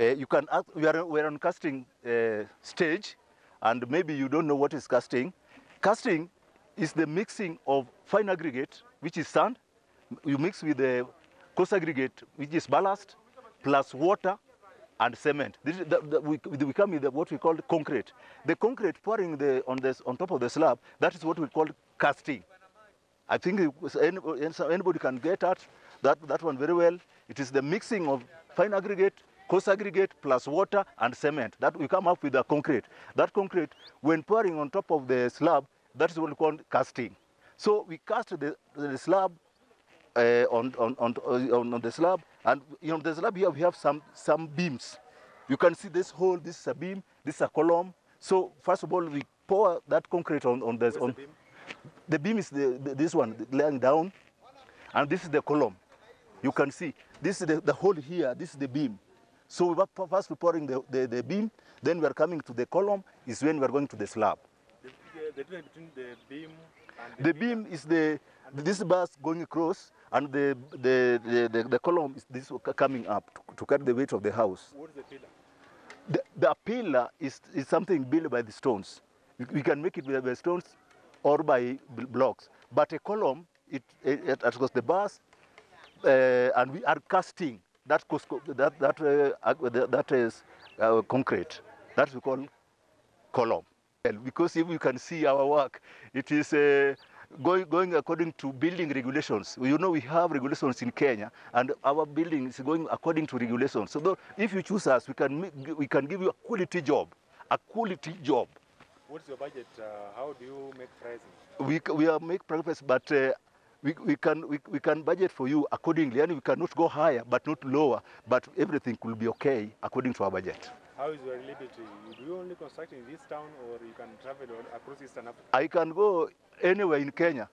Eh, you can ask, we are we're on casting eh, stage, and maybe you don't know what is casting. Casting is the mixing of fine aggregate, which is sand, you mix with the coarse aggregate, which is ballast, plus water and cement. This, the, the, we, we, come with the, what we call concrete. The concrete pouring on, this, on top of the slab, that is what we call casting. I think anybody can get at that, that one very well. It is the mixing of fine aggregate coarse aggregate plus water and cement. That we come up with a concrete. That concrete, when pouring on top of the slab, that is what we call casting. So we cast the, the slab uh, on, on, on, on, the slab, and you know the slab here we have some, some beams. You can see this hole, this is a beam, this is a column. So first of all, we pour that concrete on, on this. On, the beam? the beam is the, the, this one, laying down, and this is the column. You can see, this is the, the hole here, this is the beam. So we were, 1st preparing pouring the, the, the, beam, then we are coming to the column, is when we are going to the slab. The, the, difference between the beam and the, beam is the, this bus going across and the, the, the, the, column is this coming up to, to the weight of the house. What is the pillar? The, the pillar is, is something built by the stones. We, can make it by, the stones or by blocks. But a column, it, it, it, it the bus, uh, and we are casting that, that, that, uh, that is uh, concrete. That we call column. And because if you can see our work, it is uh, going, going according to building regulations. You know we have regulations in Kenya, and our building is going according to regulations. So if you choose us, we can, we can give you a quality job, a quality job. What's your budget? Uh, how do you make pricing? We, we are make progress, but uh, we, we, can, we, we can budget for you accordingly. And we cannot go higher but not lower, but everything will be okay according to our budget. How is your liberty? Do you only construct in this town or you can travel across Eastern Africa? I can go anywhere in Kenya.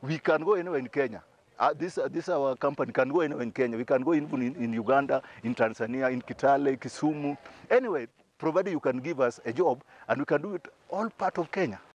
We can go anywhere in Kenya. Uh, this, uh, this our company can go anywhere in Kenya. We can go in, in, in Uganda, in Tanzania, in Kitale, Kisumu. Anyway, provided you can give us a job and we can do it all part of Kenya.